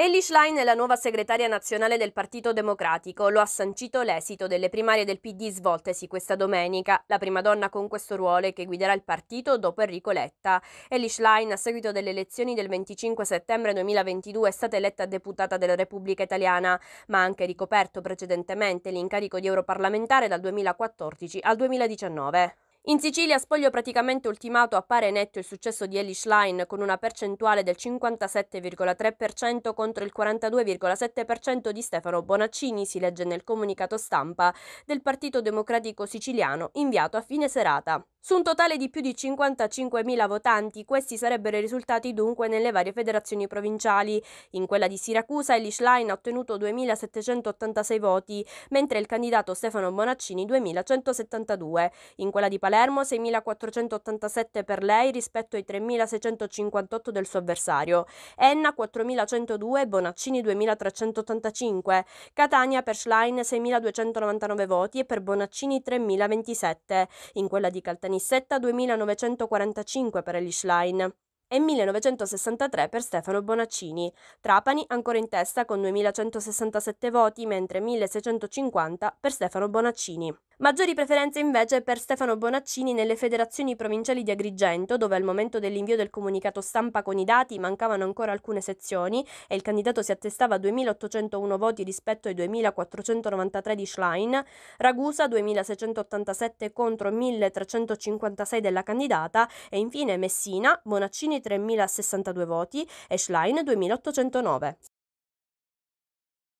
Ellie Schlein è la nuova segretaria nazionale del Partito Democratico, lo ha sancito l'esito delle primarie del PD svoltesi questa domenica, la prima donna con questo ruolo è che guiderà il partito dopo Enrico Letta. Ellie Schlein, a seguito delle elezioni del 25 settembre 2022, è stata eletta deputata della Repubblica Italiana, ma ha anche ricoperto precedentemente l'incarico di europarlamentare dal 2014 al 2019. In Sicilia, spoglio praticamente ultimato, appare netto il successo di Ellie Schlein con una percentuale del 57,3% contro il 42,7% di Stefano Bonaccini, si legge nel comunicato stampa del Partito Democratico Siciliano inviato a fine serata. Su un totale di più di 55.000 votanti, questi sarebbero i risultati dunque nelle varie federazioni provinciali. In quella di Siracusa Eli Schlein ha ottenuto 2.786 voti, mentre il candidato Stefano Bonaccini 2.172. In quella di Palermo 6.487 per lei rispetto ai 3.658 del suo avversario. Enna 4.102 e Bonaccini 2.385. Catania per Schlein 6.299 voti e per Bonaccini 3.027. In quella di Caltanissimo setta 2945 per Elish Line e 1963 per Stefano Bonaccini. Trapani ancora in testa con 2167 voti, mentre 1650 per Stefano Bonaccini. Maggiori preferenze invece per Stefano Bonaccini nelle federazioni provinciali di Agrigento, dove al momento dell'invio del comunicato stampa con i dati mancavano ancora alcune sezioni e il candidato si attestava a 2.801 voti rispetto ai 2.493 di Schlein, Ragusa 2.687 contro 1.356 della candidata e infine Messina, Bonaccini 3.062 voti e Schlein 2.809.